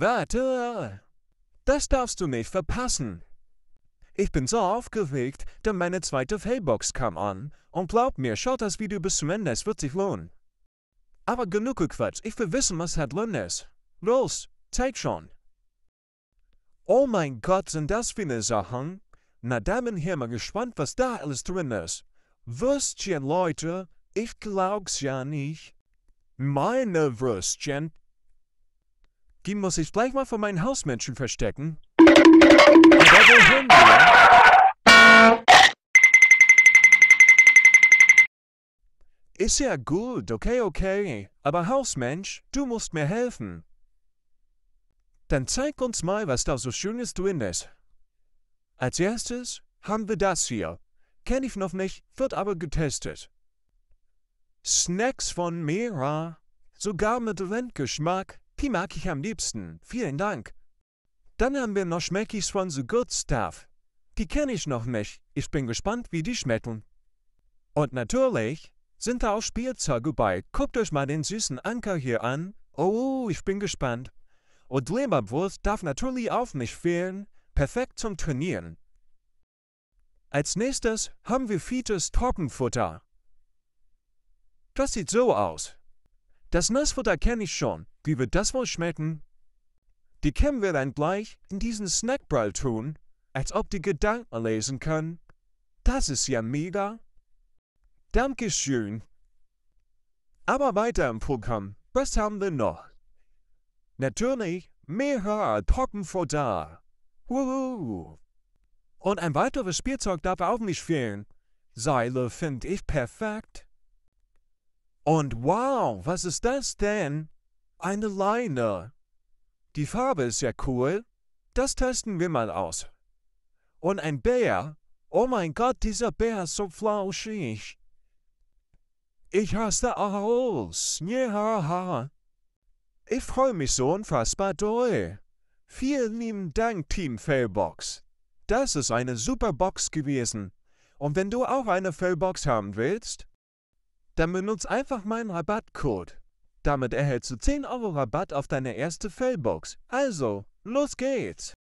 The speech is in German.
Warte! Das darfst du nicht verpassen! Ich bin so aufgeregt, denn meine zweite Failbox kam an. Und glaub mir, schaut das Video bis zum Ende, es wird sich lohnen. Aber genug Quatsch, ich will wissen, was hat drin Los, zeig schon. Oh mein Gott, sind das viele Sachen. Na, da bin ich mal gespannt, was da alles drin ist. Würstchen, Leute, ich glaub's ja nicht. Meine Würstchen, die muss ich gleich mal von meinen Hausmenschen verstecken. Ist ja gut, okay, okay. Aber Hausmensch, du musst mir helfen. Dann zeig uns mal, was da so schönes drin ist. Als erstes haben wir das hier. Kenn ich noch nicht, wird aber getestet. Snacks von Mira. sogar mit Rentgeschmack. Die mag ich am liebsten. Vielen Dank. Dann haben wir noch Schmeckis von The Good Stuff. Die kenne ich noch nicht. Ich bin gespannt, wie die schmecken. Und natürlich sind da auch Spielzeuge bei. Guckt euch mal den süßen Anker hier an. Oh, ich bin gespannt. Und Leberwurst darf natürlich auch nicht fehlen. Perfekt zum Trainieren. Als nächstes haben wir Fietes Trockenfutter. Das sieht so aus. Das Nussfutter kenne ich schon. Wie wird das wohl schmecken? Die Kim wird dann gleich in diesen Snackbrall tun, als ob die Gedanken lesen können. Das ist ja mega. Dankeschön. Aber weiter im Programm. Was haben wir noch? Natürlich mehr Trockenfutter. Wuhu. Und ein weiteres Spielzeug darf auch nicht fehlen. Seile finde ich perfekt. Und wow, was ist das denn? Eine Leine. Die Farbe ist ja cool. Das testen wir mal aus. Und ein Bär. Oh mein Gott, dieser Bär ist so flauschig. Ich hasse Aarhus. Yeah. Ich freue mich so unfassbar doll. Vielen lieben Dank, Team Fellbox. Das ist eine super Box gewesen. Und wenn du auch eine Fellbox haben willst, dann benutze einfach meinen Rabattcode. Damit erhältst du 10 Euro Rabatt auf deine erste Fellbox. Also, los geht's!